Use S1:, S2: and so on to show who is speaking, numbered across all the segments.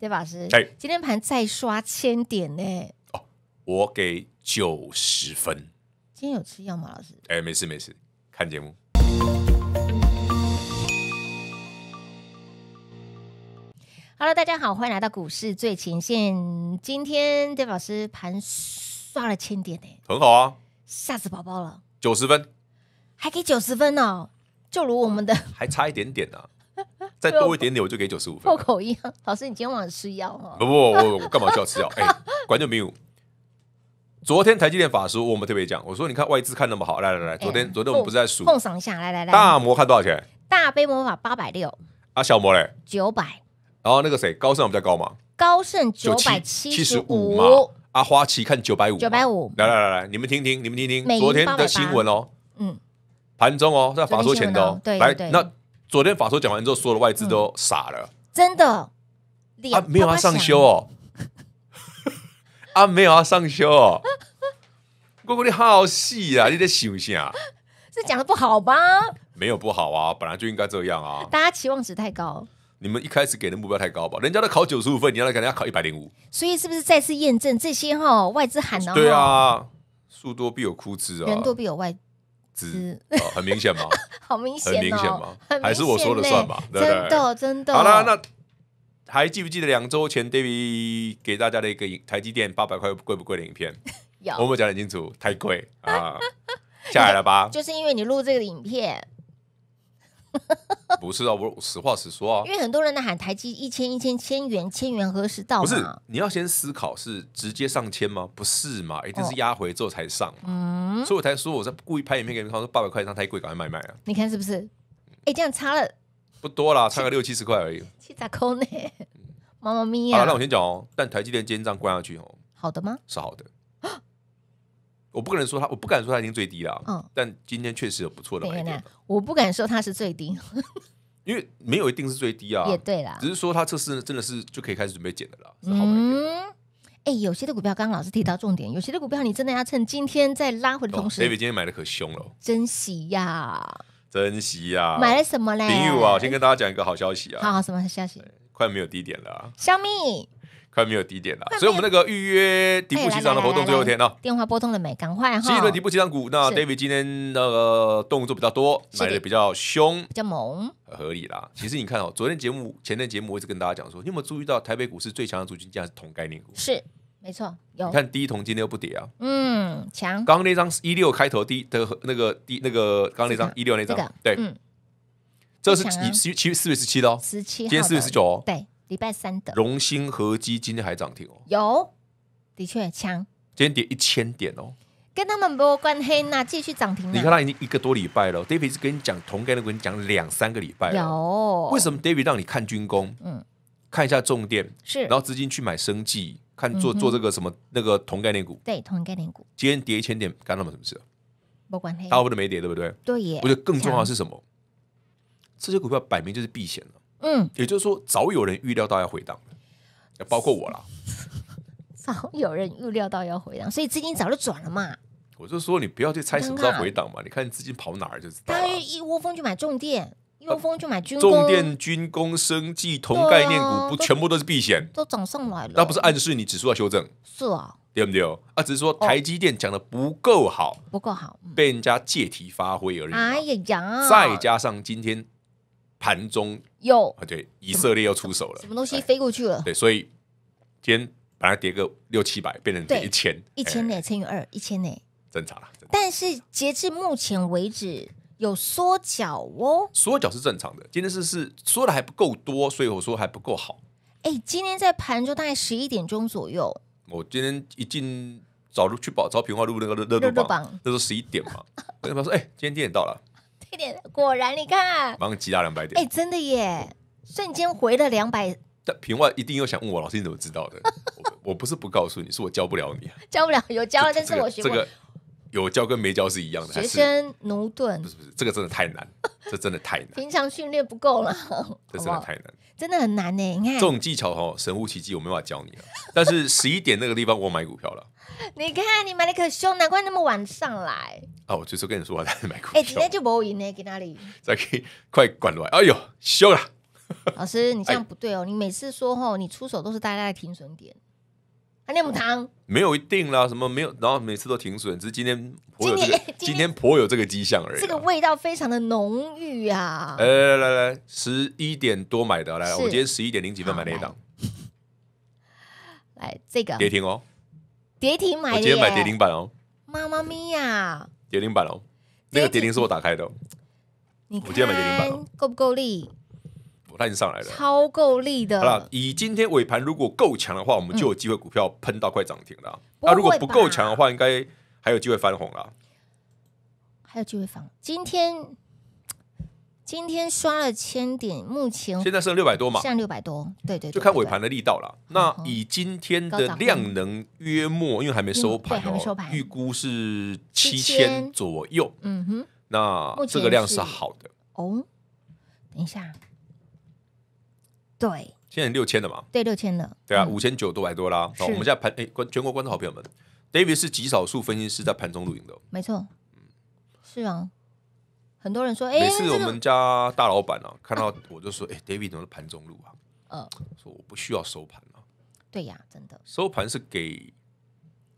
S1: 戴老师，哎，今天盘再刷千点呢！哦，
S2: 我给九十分。
S1: 今天有吃药吗，老师？
S2: 哎，没事没事，看节目。
S1: Hello，大家好，欢迎来到股市最前线。今天戴老师盘刷了千
S2: 点呢，很好啊，
S1: 吓死宝宝了。九十分，还给九十分呢，就如我们的，
S2: 还差一点点呢。再多一点点，我就给九十五分。破
S1: 口音，老师，你今天晚上吃药吗？
S2: 不不我我干嘛就要吃药？哎，管仲有。昨天台积电法术，我们特别讲，我说你看外资看那么好，来来来，昨天昨天我们不是在数，碰
S1: 上下来来来，大
S2: 魔看多少钱？
S1: 大杯魔法八百六
S2: 啊，小魔嘞九百，然后那个谁高盛比较高嘛？
S1: 高盛九百七十五嘛？
S2: 阿花旗看九百五，九百五，来来来来，你们听听，你们听听昨天的新闻哦，嗯，盘中哦，在法术前的哦，来那。昨天法说讲完之后，所有的外资都傻了。真的？啊，没有啊，上修哦。啊，没有啊，上修哦。哥哥你好细啊，你在秀下？
S1: 是讲的不好吧？
S2: 没有不好啊，本来就应该这样啊。大
S1: 家期望值太高。
S2: 你们一开始给的目标太高吧？人家都考九十五分，你要来给人家考一百零五。
S1: 所以是不是再次验证这些哈外资喊的？对
S2: 啊，树多必有枯枝啊，人多必有外。值很明显吗？好明显，很明显吗？还是我说了算吧？真的，真的。好了，那还记不记得两周前 David 给大家的一个影台积电八百块贵不贵的影片？
S1: 有，我们
S2: 讲很清楚，太贵啊，下来了吧？就是
S1: 因为你录这个影片。
S2: 不是啊，我实话实说啊，因为
S1: 很多人在喊台积一千一千千元千元何时到？不是，
S2: 你要先思考是直接上千吗？不是嘛？一定是压回之后才上。
S1: 嗯，所
S2: 以我才说我在故意拍影片给你们看，说八百块一张太贵，赶快买卖了。
S1: 你看是不是？哎，这样差了
S2: 不多啦，差个六七十块而已。
S1: 七咋狗呢？妈妈咪啊？那我先
S2: 讲哦，但台积电今天这样关下去哦，好的吗？是好的。我不可能说他，我不敢说他已经最低了。嗯，但今天确实有不错的
S1: 买卖。我不敢说它是最低，
S2: 因为没有一定是最低啊。也对啦，只是说它测试真的是就可以开始准备减的啦。
S1: 嗯，哎，有些的股票刚刚老师提到重点，有些的股票你真的要趁今天在拉回的同时。Baby
S2: 今天买的可凶了，
S1: 珍惜呀，
S2: 珍惜呀，买了什么嘞？丁宇啊，先跟大家讲一个好消息啊。
S1: 好，什么消息？
S2: 快没有低点了。
S1: 小米。
S2: 看没有低点啦，所以我们那个预约底部起涨的活动最后一天哦。
S1: 电话拨通了没？赶快哈。新一轮底部
S2: 起涨股，那 David 今天那个动作比较多，买的比较凶，比较猛，合理啦。其实你看哦，昨天节目、前天节目我一直跟大家讲说，你有没有注意到台北股市最强的族群，竟然是同概念股？
S1: 是没错，有。看
S2: 第一桶金又不跌啊。
S1: 嗯，强。刚
S2: 刚那张一六开头第一的那个第那个刚刚那张一六那张，对，嗯，这是七七四月十七的哦，十七，今天四月十九哦，对。
S1: 礼拜三的
S2: 荣兴合基金今天还涨停哦，
S1: 有，的确强，
S2: 今天跌一千点哦，
S1: 跟他们有关黑，那继续涨停。你看
S2: 他已经一个多礼拜了，David 是跟你讲同概念股，你讲两三个礼拜了，
S1: 有，为什
S2: 么 David 让你看军工？嗯，看一下重点是，然后资金去买生计，看做做这个什么那个同概念股，
S1: 对，同概念股
S2: 今天跌一千点干他们什么事？不管黑，大部分都没跌，对不对？对耶，我觉得更重要的是什么？这些股票摆明就是避险了。嗯，也就是说，早有人预料到要回档，要包括我啦。
S1: 早有人预料到要回档，所以资金早就转了嘛。
S2: 我就说你不要去猜，么时候回档嘛？你看资金跑哪儿就知是。
S1: 他一窝蜂去买重电，一窝蜂去买军工、重电、
S2: 军工、生技同概念股，不全部都是避险？
S1: 都涨上来了，那不是暗
S2: 示你指数要修正？是啊，对不对？啊，只是说台积电讲的不够好，不够好，被人家借题发挥而已。哎
S1: 呀呀！再
S2: 加上今天。盘中有啊，对，以色列又出手了，什么
S1: 东西飞过去了？对，
S2: 所以今天把它跌个六七百，变成一千，一千
S1: 呢乘以二，一千呢正常了。但是截至目前为止，有缩脚哦，
S2: 缩脚是正常的。今天是是缩的还不够多，所以我说还不够好。
S1: 哎，今天在盘中大概十一点钟左右，
S2: 我今天一进早路去宝找平华路那个热度榜，那是十一点嘛？为什么说哎，今天点到了？
S1: 一点果然，你看，
S2: 马上急拉两百点，哎，
S1: 真的耶，瞬间回了两百。
S2: 但平外一定又想问我老师你怎么知道的？我不是不告诉你，是我教不了你，
S1: 教不了，有教了，但是我这个。
S2: 有教跟没教是一样的。学生
S1: 奴钝。不是
S2: 不是，这个真的太难，这真的太难。
S1: 平常训练不够了。这真的太难，真的很难呢。你看这种
S2: 技巧哈，神乎其技，我没办法教你。但是十一点那个地方我买股票了。
S1: 你看你买的可凶，难怪那么晚上来。
S2: 哦，我就是跟你说我在买股。票。哎，今天
S1: 就没有赢呢，给哪里？
S2: 再给快滚回来！哎呦，修了。
S1: 老师，你这样不对哦。你每次说吼，你出手都是大家的停损点。那两股汤
S2: 没有一定啦，什么没有，然后每次都停损，只是今天，今天今天颇有这个迹象而已。这
S1: 个味道非常的浓郁啊！来
S2: 来来来，十一点多买的，来我今天十一点零几分买的一档。来，这个跌停哦，
S1: 跌停买的，我今天买跌停版哦。妈妈咪呀，
S2: 跌停版哦，那个跌停是我打开的，我今天买
S1: 跌停哦，够不够力？翻上来了，超够力的。好了，
S2: 以今天尾盘如果够强的话，我们就有机会股票喷到快涨停了。那如果不够强的话，应该还有机会翻红了。
S1: 还有机会翻？今天今天刷了千点，目前现在剩六百多嘛？剩六百多，对对。就看尾盘
S2: 的力道了。那以今天的量能约莫，因为还没收盘，还没收盘，预估是七千左右。嗯哼。那这个量是好的哦。等一下。对，现在六千的嘛。
S1: 对，六千的。
S2: 对啊，五千九多百多啦。我们现在盘哎，观全国观众好朋友们，David 是极少数分析师在盘中录影的。
S1: 没错，嗯，是啊。很多人说，哎，每次我们
S2: 家大老板啊，看到我就说，哎，David 怎么盘中录啊？嗯，说我不需要收盘啊。对呀，真的。收盘是给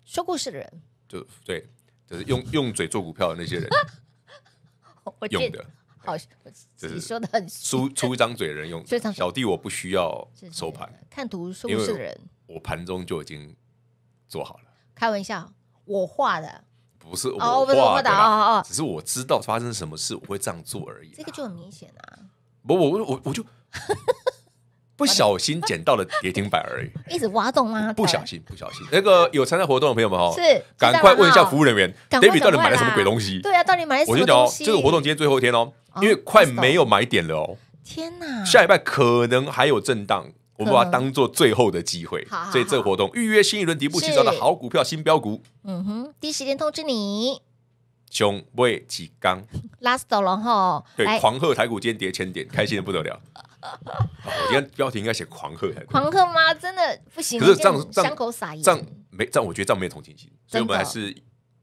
S1: 说故事的人，
S2: 就对，就是用用嘴做股票的那些人
S1: 用的。好，
S2: 你说的很。出出一张嘴人用，小弟我不需要收盘
S1: 看图说不是人，
S2: 我盘中就已经做好了。
S1: 开玩笑，我画
S2: 的不是我画的，哦哦只是我知道发生什么事，我会这样做而已。
S1: 这个就很明显啊！
S2: 不我我我就 不小心捡到了跌停板而已。
S1: 一直挖洞吗？不
S2: 小心，不小心。那个有参加活动的朋友们哦，是赶快问一下服务人员，David 到底买了什么鬼东西？对啊，到
S1: 底买了什么东西？这个活动
S2: 今天最后一天哦。因为快没有买点了哦！
S1: 天哪，下礼拜
S2: 可能还有震荡，我们把它当做最后的机会。所以这个活动预约新一轮底部起涨的好股票新标股，
S1: 嗯哼，第一时间通知你。
S2: 熊伟几刚
S1: 拉死走了哈！对，狂贺
S2: 台股今天跌千点，开心的不得了。我今天标题应该写“狂贺”，
S1: 狂贺吗？真的不行，可是这样这样口撒盐，这样
S2: 没这样，我觉得这样没有同情心，所以我们还是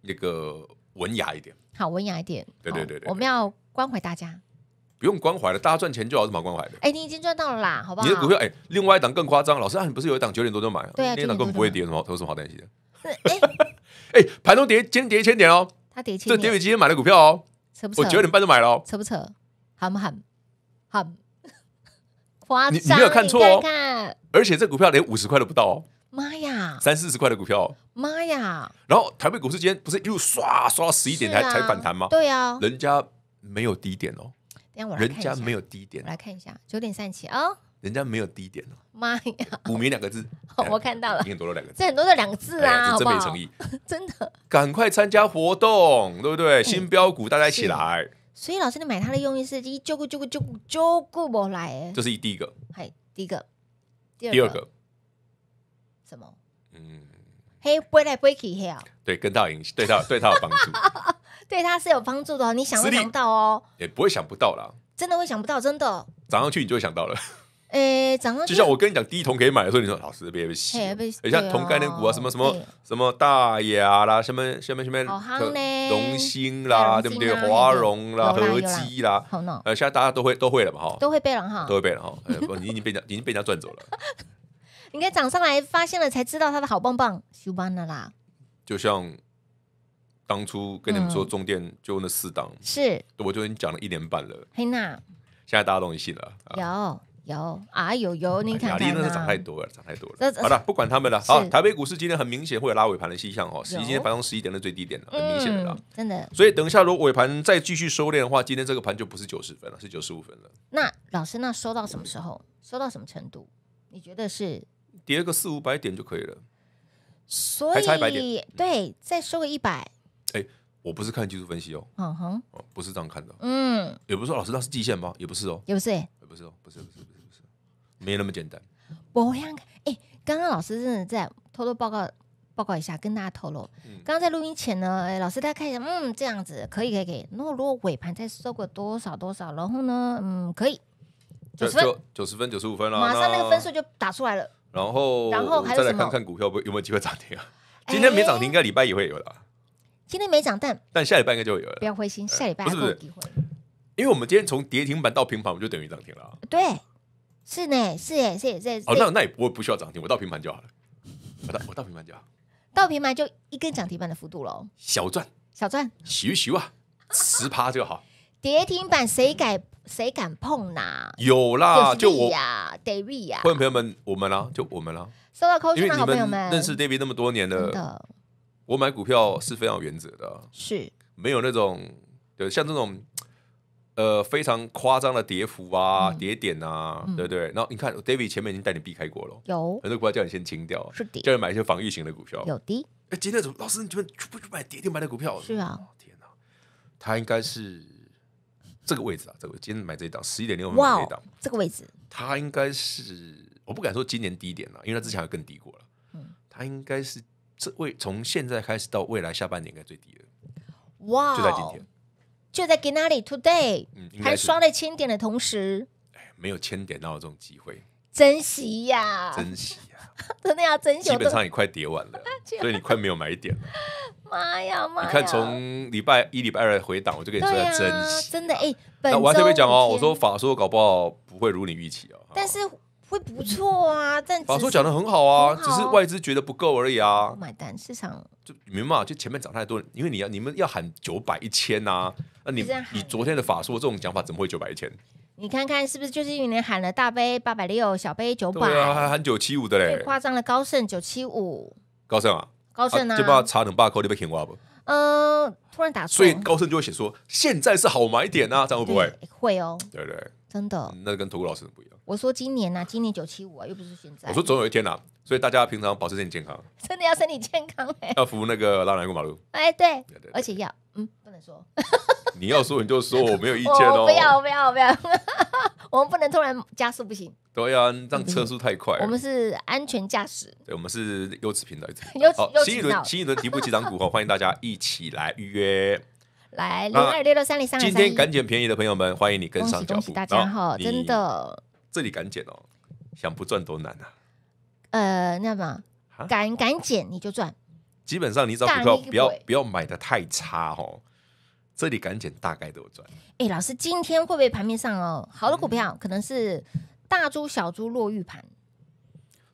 S2: 那个文雅一点，
S1: 好，文雅一点。对对对对，我们要。关怀大家，
S2: 不用关怀了，大家赚钱就好，是蛮关怀的。
S1: 哎，你已经赚到了啦，好不好？你的股票
S2: 哎，另外一档更夸张，老师，啊，你不是有一档九点多就买？对啊，一档更不会跌，什么，有什么好担心的？哎 哎，盘中跌，今天跌一千点哦，
S1: 它跌一千，这跌是今天
S2: 买的股票哦，
S1: 扯不扯？我九点半就买了，哦，扯不扯？喊不喊？喊 夸张！你你没有看错哦，看
S2: 而且这股票连五十块都不到哦，
S1: 妈呀，
S2: 三四十块的股票，
S1: 妈呀！
S2: 然后台北股市今天不是又刷刷到十一点才才反弹吗？对啊，人家。没有低点哦，
S1: 等下我人家没
S2: 有低点，我来看一下
S1: 九点三七啊，
S2: 人家没有低点哦，妈呀，股民两个字，
S1: 我看到了，很多的两个，字，这很多的两个字啊，真没诚意，真的，
S2: 赶快参加活动，对不对？新标股大家一起来，
S1: 所以老师你买它的用意是，一揪就揪就揪揪过不来，这是第一个，嗨，第一个，第二个，什么？嗯，嘿，背来背去，嘿啊，
S2: 对，跟到赢，对到对到有帮助。
S1: 对他是有帮助的，你想会想到哦，
S2: 也不会想不到啦，
S1: 真的会想不到，真的。
S2: 涨上去你就会想到了，
S1: 诶，涨上去就像我
S2: 跟你讲，第一桶可以买的时候，你说老师别别信，
S1: 等一同概
S2: 念股啊，什么什么什么大雅啦，什么什么什么龙兴啦，对不对？华融啦，合基啦，好呢，呃，现在大家都会都会了嘛，哈，都
S1: 会背了哈，都
S2: 会背了哈，你已经被人家已经被人家赚走了，
S1: 你该涨上来发现了才知道他的好棒棒，修班了啦，
S2: 就像。当初跟你们说中电就那四档，是，我就跟讲了一年半了。黑娜，现在大家容易信了，
S1: 有有啊有有，你看雅力那是涨太多了，涨太多了。好了，不
S2: 管他们了。好，台北股市今天很明显会有拉尾盘的迹象哦。十一今天盘中十一点的最低点了，很明显啦。真的。所以等一下，如果尾盘再继续收敛的话，今天这个盘就不是九十分了，是九十五分了。
S1: 那老师，那收到什么时候？收到什么程度？你觉得是
S2: 跌个四五百点就可以了？
S1: 所以还差一百点，对，再收个一百。
S2: 我不是看技术分析哦，嗯哼，哦，不是这样看的，嗯，也不是说老师那是季线吗？也不是哦，也不是，也不是哦，不是，不是，不是，不是，没那么简单。
S1: 我这样，哎，刚刚老师真的在偷偷报告，报告一下，跟大家透露。刚刚在录音前呢，老师大家看一下，嗯，这样子可以，可以，可以。然果如果尾盘再收个多少多少，然后呢，嗯，可以，九分，
S2: 九十分，九十五分了，马上那个分数
S1: 就打出来了。
S2: 然后，然后再来看看股票有没有机会涨停啊？今天没涨停，该礼拜也会有的。
S1: 今天没涨，但
S2: 但下礼拜应该就会有了。不
S1: 要灰心，下礼拜不是不是，
S2: 因为我们今天从跌停板到平盘，我们就等于涨停了。
S1: 对，是呢，是耶，是耶。哦，那
S2: 那也不会不需要涨停，我到平盘就好了。我到我到平盘就好，
S1: 到平盘就一根涨停板的幅度喽，小赚小赚，
S2: 洗一洗啊，十趴就好。
S1: 跌停板谁敢谁敢碰呐？有啦，就我呀，David 呀，观
S2: 众朋友们，我们啦，就我们啦，
S1: 收到扣心的好朋友们，认识
S2: David 那么多年的。我买股票是非常原则的，是没有那种对像这种呃非常夸张的跌幅啊、跌点啊，对不对？然后你看，David 前面已经带你避开过了，有很多股票叫你先清掉，是的，叫你买一些防御型的股票。有的哎，今天怎么老师你怎么不买跌点买的股票？是啊，天哪，他应该是这个位置啊，这个今天买这一档十一点六，哇，这个位置，它应该是我不敢说今年低点了，因为它之前还更低过了，嗯，他应该是。这未从现在开始到未来下半年应该最低了，
S1: 哇！就在今天，就在 g i n a 哪 i t o d a y 嗯，还刷了千点的同时，
S2: 没有千点到这种机会，
S1: 珍惜呀，珍惜呀，真的要珍惜。基本上你
S2: 快跌完了，所以你快没有买点了。
S1: 妈呀妈呀！你看从
S2: 礼拜一、礼拜二回档，我就跟你说要珍惜，
S1: 真的哎。那我还特别讲哦，我说
S2: 法说搞不好不会如你预期哦，
S1: 但是。会不错啊，但法说讲
S2: 的很好啊，只是外资觉得不够而已啊。
S1: 买单市场就
S2: 明白，就前面涨太多，因为你要你们要喊九百一千呐，那你你昨天的法说这种讲法怎么会九百一千？
S1: 你看看是不是就是因为你喊了大杯八百六，小杯九百，对啊，还
S2: 喊九七五的嘞，夸
S1: 张了。高盛九七五，
S2: 高盛啊，高盛啊，就怕差两百扣你被坑挖不？
S1: 嗯，突然打错，所以高
S2: 盛就会写说现在是好买点呐，这样会不会会哦？对对，真的，那跟图库老师不一样。
S1: 我说今年呐，今年九七五啊，又不是现在。我说总
S2: 有一天呐，所以大家平常保持身体健康，
S1: 真的要身体健康哎，要
S2: 扶那个老人过马路。
S1: 哎，对，而且要，嗯，不能说。
S2: 你要说你就说我没有意见哦。不
S1: 要，不要，不要，我们不能突然加速不行。
S2: 对呀，让车速太快。我们是
S1: 安全驾驶，
S2: 对，我们是优质频道。好，新一轮新一轮提步起掌股哈，欢迎大家一起来预约。
S1: 来零二六六三零三今天赶
S2: 紧便宜的朋友们，欢迎你跟上脚步。大家好，真的。这里敢减哦，想不赚都难啊！
S1: 呃，那么，敢敢减你就赚。
S2: 基本上，你找股票不要不要买的太差哦。这里敢减大概都有赚。
S1: 哎，老师，今天会不会盘面上哦，好的股票可能是大猪小猪落玉盘。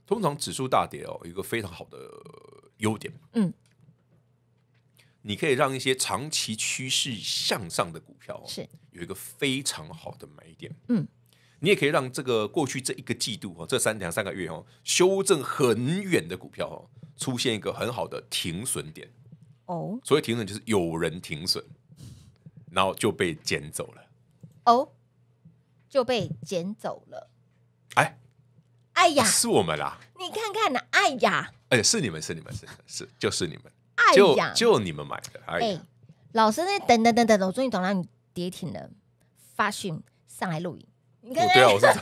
S2: 通常指数大跌哦，有一个非常好的优点。嗯，你可以让一些长期趋势向上的股票是有一个非常好的买点。嗯。你也可以让这个过去这一个季度哦，这三两三个月哦，修正很远的股票哦，出现一个很好的停损点哦。所谓停损就是有人停损，然后就被捡走了
S1: 哦，就被捡走了。
S2: 哎，哎呀，是我们啦！
S1: 你看看，哎呀，
S2: 哎，是你们，是你们，是是就是你们，哎呀，就你们买的哎。
S1: 老师，那等等等等，我终于等到你跌停了发讯上来录影。对啊，我是这样子。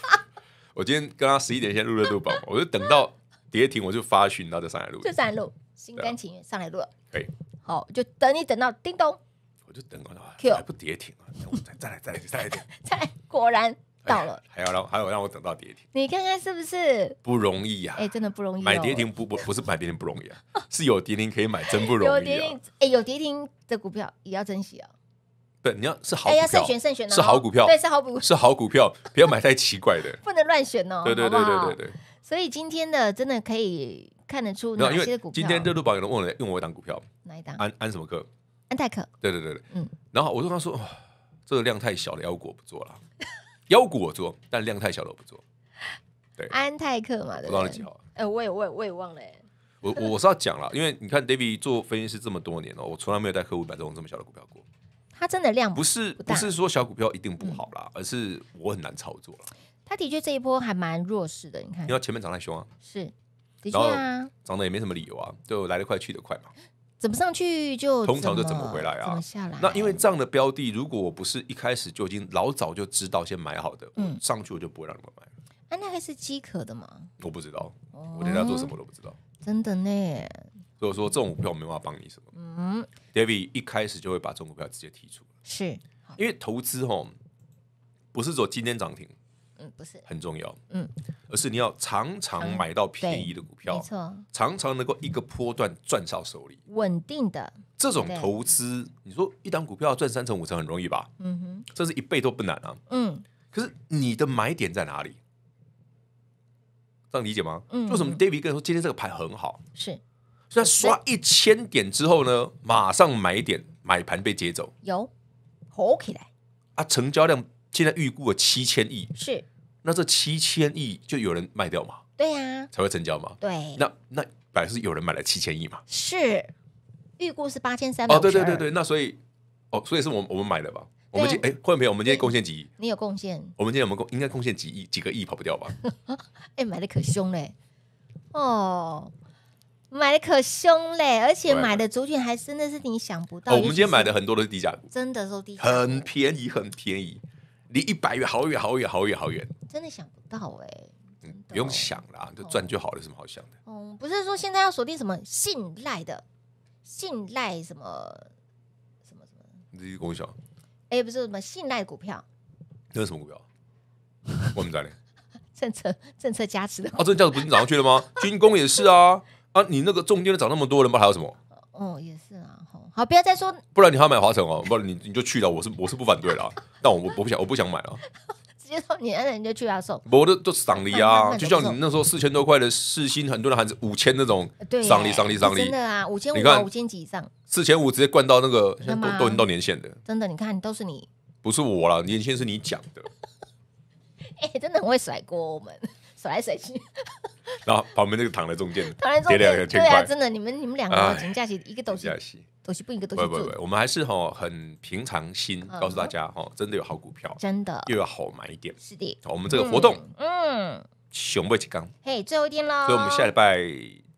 S2: 我今天跟他十一点先录了豆吧，我就等到跌停，我就发讯，他再上来录。就
S1: 上来录，心甘情愿上来录。可以。好，就等你等到叮咚，我就等啊，还不
S2: 跌停啊？再再来再来 再
S1: 来，果然到了。
S2: 还要让还有让我等到跌停，
S1: 你看看是不是？
S2: 不容易啊，哎，
S1: 真的不容易。买跌停
S2: 不不不是买跌停不容易啊，是有跌停可以买，真不容易。有跌停
S1: 哎，有跌停的股票也要珍惜啊。
S2: 对，你要是好，股票，慎选慎选，是好股票，对，是好股，是好股票，不要买太奇怪的，不
S1: 能乱选哦。对对对对对对。所以今天的真的可以看得出哪些股票。今天热
S2: 度榜有人问了，用我一档股票？哪一档？安安什么课？安泰克。对对对对，嗯。然后我就跟他说，这个量太小了，腰股不做了。腰股我做，但量太小了不做。对，
S1: 安泰克嘛，我忘了几号？哎，我也我也我也忘了。
S2: 我我是要讲了，因为你看 David 做分析师这么多年了，我从来没有带客户买这种这么小的股票过。它真的量不是不是说小股票一定不好啦，而是我很难操作了。
S1: 它的确这一波还蛮弱势的，你看。
S2: 因为前面涨太凶啊，
S1: 是的确啊，
S2: 涨得也没什么理由啊，就来得快去得快嘛。
S1: 怎么上去就通常就怎么回来啊？怎么
S2: 下来？那因为这样的标的，如果我不是一开始就已经老早就知道先买好的，嗯，上去我就不会让你们买。
S1: 啊，那个是饥渴的吗？我不知道，我连他做什么都不知道。真的呢。
S2: 所以说，这种股票我没办法帮你什么。嗯，David 一开始就会把这种股票直接剔除。是因为投资哦，不是说今天涨停，
S1: 嗯，不是很重要，嗯，
S2: 而是你要常常买到便宜的股票，没错，常常能够一个波段赚到手里，
S1: 稳定的。
S2: 这种投资，你说一档股票赚三成五成很容易吧？嗯哼，甚至一倍都不难啊。嗯，可是你的买点在哪里？这样理解吗？嗯，为什么 David 跟说今天这个牌很好？是。那刷一千点之后呢？马上买点买盘被接走，
S1: 有 o 起来
S2: 啊，成交量现在预估了七千亿，是。那这七千亿就有人卖掉吗？对呀，才会成交吗？对。那那本来是有人买了七千亿嘛？
S1: 是。预估是八千三。哦，对对对对，
S2: 那所以哦，所以是我们我们买的吧？我们今哎，会员朋友，我们今天贡献几亿？你有贡献？我们今天我们贡应该贡献几亿几个亿跑不掉吧？
S1: 哎，买的可凶嘞！哦。买的可凶嘞，而且买的族群还真的是你想不到。我们今天买
S2: 的很多都是低价股，
S1: 真的都低价，
S2: 很便宜，很便宜，离一百元好远好远好远好远，
S1: 真的想不到哎。不
S2: 用想了，就赚就好了，什么好想的？
S1: 嗯，不是说现在要锁定什么信赖的，信赖什么
S2: 什么什么？你自己跟我讲。
S1: 哎，不是什么信赖股票？
S2: 那什么股票？我们讲的
S1: 政策政策加持的。哦，这策
S2: 加不是涨上去了吗？军工也是啊。啊，你那个中间的涨那么多人吧，还有什么？哦，也
S1: 是啊，好，好，不要再说，
S2: 不然你还要买华城哦，不然你你就去了，我是我是不反对了，但 我我不想，我不想买了。
S1: 直接说你，那你就去啊，送
S2: 我都都赏梨啊，就像你那时候四千多块的四新，很多人还是五千那种对，赏梨赏梨赏梨，真的
S1: 啊，五千五啊，五千几以上。
S2: 四千五直接灌到那个，都的蹲到年限的。
S1: 真的，你看都是你，
S2: 不是我了，年限是你讲的。
S1: 哎，真的很会甩锅我们。甩来甩去，
S2: 然后旁边那个躺在中间，躺在中间，对啊，真的，
S1: 你们你们两个请假期一个东西，假期不一个东西，不不不，我
S2: 们还是吼很平常心，告诉大家吼，真的有好股票，真的又要好买一点，是的，我们这个活动，
S1: 嗯，
S2: 熊背金刚，
S1: 嘿，最后一天了，所以我们下礼
S2: 拜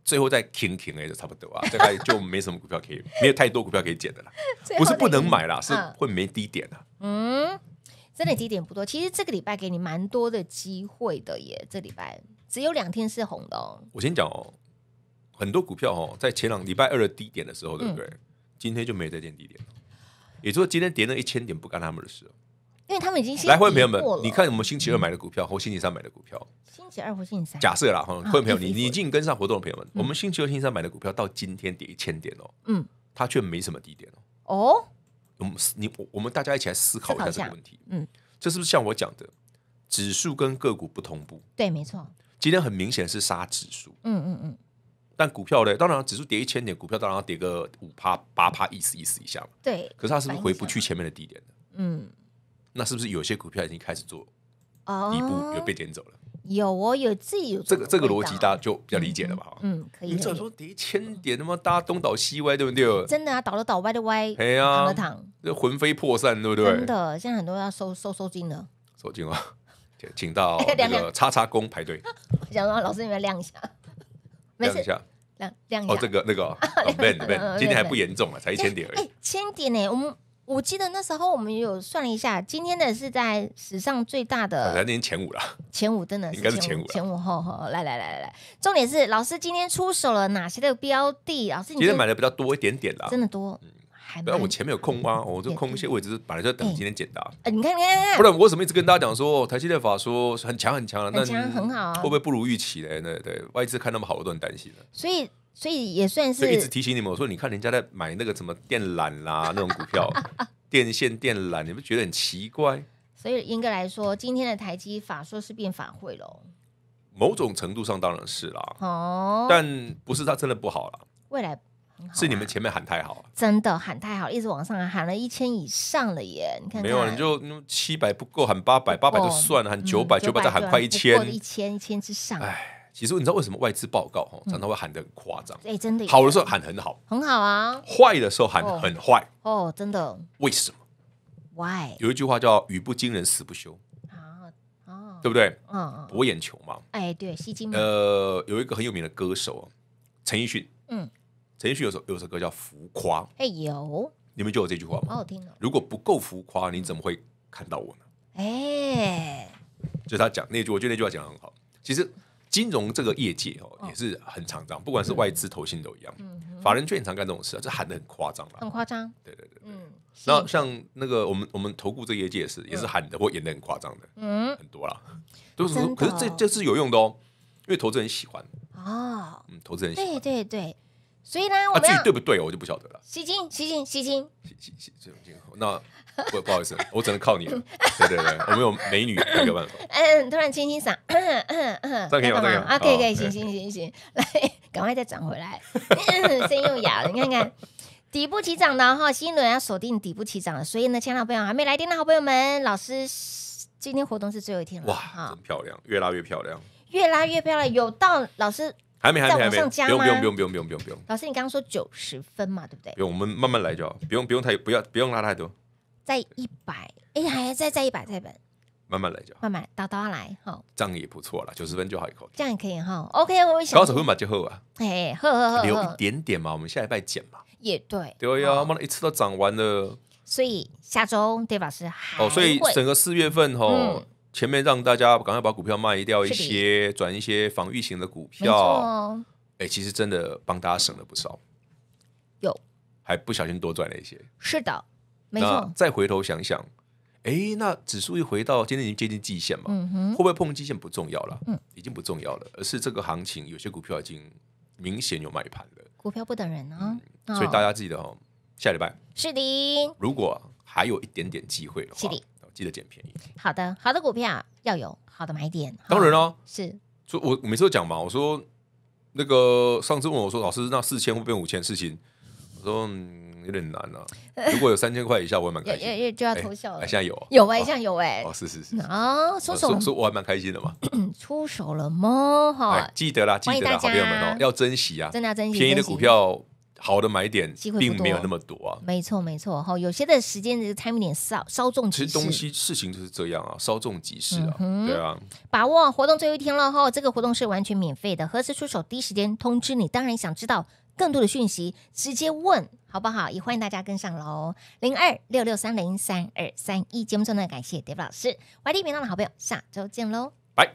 S2: 最后再停停哎，就差不多啊，大概就没什么股票可以，没有太多股票可以减的了，
S1: 不是不能买啦，是
S2: 会没低点的，
S1: 嗯。真的低点不多，其实这个礼拜给你蛮多的机会的耶。这礼拜只有两天是红
S2: 的。我先讲哦，很多股票哦，在前两礼拜二的低点的时候，对不对？今天就没再见低点，也就是今天跌了一千点，不干他们的事。
S1: 因为他们已经来回朋友们，你看我
S2: 们星期二买的股票和星期三买的股票，
S1: 星期二或星期三，假设
S2: 啦，哈，朋友，你你已经跟上活动的朋友们，我们星期二、星期三买的股票到今天跌一千点哦，嗯，它却没什么低点哦，哦。我们你我我们大家一起来思考一下这个问题。嗯，这是不是像我讲的，指数跟个股不同步？对，没错。今天很明显是杀指数。嗯嗯嗯。但股票呢？当然，指数跌一千点，股票当然要跌个五趴、八趴、意思意思一下嘛。
S1: 对。可是它是不是回不
S2: 去前面的低点嗯。那是不是有些股票已经开始做
S1: 底部，有被点走了？有哦，有自己有这个这个逻辑，
S2: 大家就比较理解了吧？
S1: 嗯，可以。你只说
S2: 跌一千点那么大，家东倒西歪，对不对？真
S1: 的啊，倒了倒歪的歪，哎
S2: 呀，躺了躺，魂飞魄散，对不对？真
S1: 的，现在很多人要收收收金了，
S2: 收金了。请到那 个叉叉工排队。
S1: 我 想说老师有没有亮一下？亮一下，亮亮哦，这个
S2: 那个，ben ben，今天还不严重啊，才一千点而已。
S1: 一千点呢，我们。我记得那时候我们也有算了一下，今天的是在史上最大的，前五了，前五真的应该是前五，前五后后来来来来重点是老师今天出手了哪些的标的？老师今天买
S2: 的比较多一点点啦，真的多，还不然我前面有空吗？我就空一些位置本来就等今天到。
S1: 哎，你看你看不然我
S2: 为什么一直跟大家讲说台积电法说很强很强了，很强很好啊，会不会不如预期嘞？那对，外资一直看那么好，我都很担心
S1: 所以。所以也算是一直提
S2: 醒你们，我说你看人家在买那个什么电缆啦，那种股票，电线电缆，你不觉得很奇怪？
S1: 所以严格来说，今天的台积法说是变法会喽。
S2: 某种程度上当然是啦，
S1: 哦，
S2: 但不是它真的不好了，未来是你们前面喊太好，
S1: 真的喊太好，一直往上喊了一千以上了耶！你看，没有你
S2: 就七百不够喊八百，八百就算了，喊九百，九百再喊快一千，一
S1: 千一千之上，哎。
S2: 其实你知道为什么外资报告哈常常会喊的很夸张？
S1: 哎，真的，好的
S2: 时候喊很好，
S1: 很好啊；
S2: 坏的时候喊很坏
S1: 哦，真的。为什么？Why？
S2: 有一句话叫“语不惊人死不休”啊，哦，对不对？嗯嗯，博眼球嘛。
S1: 哎，对，吸睛。
S2: 呃，有一个很有名的歌手陈奕迅。嗯，陈奕迅有首有首歌叫《浮夸》，
S1: 哎，有。
S2: 你们记得这句话吗？好好听哦。如果不够浮夸，你怎么会看到我呢？
S1: 哎，
S2: 就他讲那句，我觉得那句话讲的很好。其实。金融这个业界哦，也是很夸张，不管是外资投信都一样。法人券也常干这种事，这喊的很夸张了，
S1: 很夸张。对对对。嗯。
S2: 那像那个我们我们投顾这业界是也是喊的或演的很夸张的，嗯，很多啦，都是。可是这这是有用的哦，因为投资人喜欢。
S1: 哦。嗯，投资人喜欢。对对对。所以呢，我自己对
S2: 不对？我就不晓得了。
S1: 吸睛，吸睛，吸睛，吸
S2: 吸吸，这种镜头，那不不好意思，我只能靠你了。对对对，我们有美女，没有办法。
S1: 嗯，突然清清嗓，嗯嗯嗯，这再可以啊，可以可以，行行行行，来，赶快再涨回来。音又哑了。你看看，底部起涨的哈，新一轮要锁定底部起涨了。所以呢，亲爱的好朋友，还没来电的好朋友们，老师今天活动是最后一天了。哇，
S2: 真漂亮，越拉越漂亮，
S1: 越拉越漂亮，有到老师。
S2: 还没，还没，还没，不用，不用，不用，不用，不用，不用，不用。
S1: 老师，你刚刚说九十分嘛，对不对？不
S2: 用，我们慢慢来就好，不用，不用太，不要，不用拉太多。
S1: 在一百，哎，还要再再一百，再百。
S2: 慢慢来，就好，慢
S1: 慢叨叨来，好，
S2: 这样也不错啦，九十分就好一口，这
S1: 样也可以哈。OK，我想高九十分嘛，就喝，哎，喝喝呵，留一
S2: 点点嘛，我们下礼拜减嘛。也对，对呀，妈的，一次都涨完了。
S1: 所以下周，戴老师，哦，所以整个
S2: 四月份，吼。前面让大家赶快把股票卖掉一些，转一些防御型的股票。哎，其实真的帮大家省了不少。有还不小心多赚了一些。是的，没错。再回头想想，哎，那指数一回到今天已经接近季线嘛，会不会碰季线不重要了，嗯，已经不重要了。而是这个行情，有些股票已经明显有卖盘了。
S1: 股票不等人啊，
S2: 所以大家记得哦，下礼拜是的，如果还有一点点机会的话。记得捡便宜。
S1: 好的，好的股票要有好的买点。当然哦，是，
S2: 就我每次都讲嘛，我说那个上次问我说，老师那四千变五千事情，我说有点难啊。如果有三千块以下，我也蛮开心，
S1: 因为就要偷笑了。哎，现在有，有哎，现在有哎，哦，是是是，啊，出手，是
S2: 我还蛮开心的嘛，
S1: 出手了吗？哈，
S2: 记得啦，记得啦，好朋友们哦，要珍惜啊，真的珍惜，便宜的股票。好的买点机会并没有那么多啊，
S1: 没错没错哈，有些的时间这 timing 点稍稍重，其实东西
S2: 事情就是这样啊，稍纵即逝啊，对啊，
S1: 把握活动最后一天了哈，这个活动是完全免费的，何时出手第一时间通知你，当然想知道更多的讯息，直接问好不好？也欢迎大家跟上喽，零二六六三零三二三一，节目中的感谢 Dave 老师，YD 频道的好朋友，下周见喽，拜。